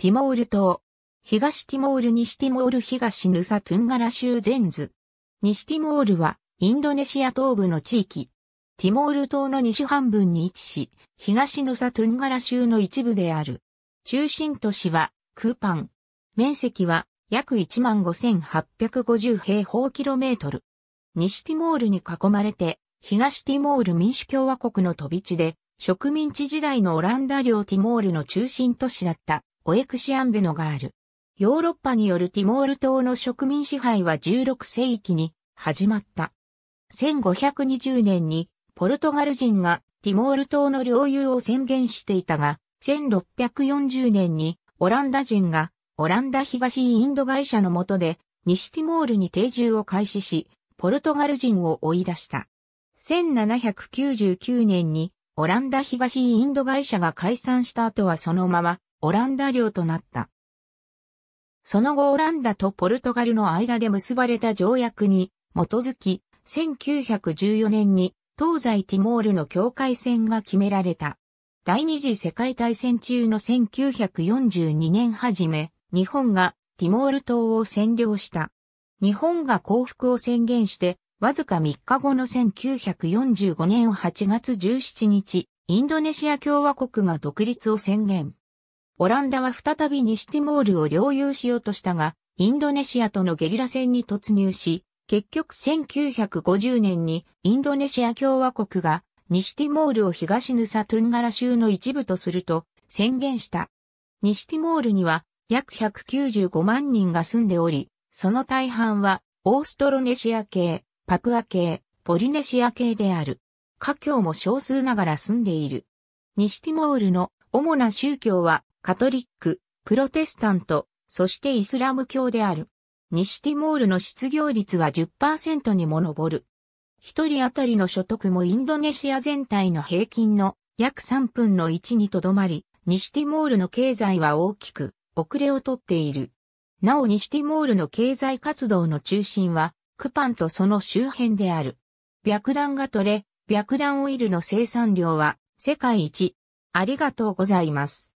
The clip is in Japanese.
ティモール島。東ティモール西ティモール東ヌサトゥンガラ州全図。西ティモールはインドネシア東部の地域。ティモール島の西半分に位置し、東ヌサトゥンガラ州の一部である。中心都市はクーパン。面積は約15,850平方キロメートル。西ティモールに囲まれて、東ティモール民主共和国の飛び地で、植民地時代のオランダ領ティモールの中心都市だった。オエクシアンベノガール。ヨーロッパによるティモール島の植民支配は16世紀に始まった。1520年にポルトガル人がティモール島の領有を宣言していたが、1640年にオランダ人がオランダ東インド会社の下で西ティモールに定住を開始し、ポルトガル人を追い出した。1799年にオランダ東インド会社が解散した後はそのままオランダ領となった。その後オランダとポルトガルの間で結ばれた条約に基づき、1914年に東西ティモールの境界線が決められた。第二次世界大戦中の1942年初め、日本がティモール島を占領した。日本が降伏を宣言して、わずか3日後の1945年8月17日、インドネシア共和国が独立を宣言。オランダは再び西ティモールを領有しようとしたが、インドネシアとのゲリラ戦に突入し、結局1950年にインドネシア共和国が西ティモールを東ヌサトゥンガラ州の一部とすると宣言した。西ティモールには約195万人が住んでおり、その大半はオーストロネシア系、パプア系、ポリネシア系である。華僑も少数ながら住んでいる。西ティモールの主な宗教はカトリック、プロテスタント、そしてイスラム教である。西ティモールの失業率は10%にも上る。一人当たりの所得もインドネシア全体の平均の約3分の1にとどまり、西ティモールの経済は大きく遅れをとっている。なお西ティモールの経済活動の中心は、クパンとその周辺である。白弾が取れ、白弾オイルの生産量は世界一。ありがとうございます。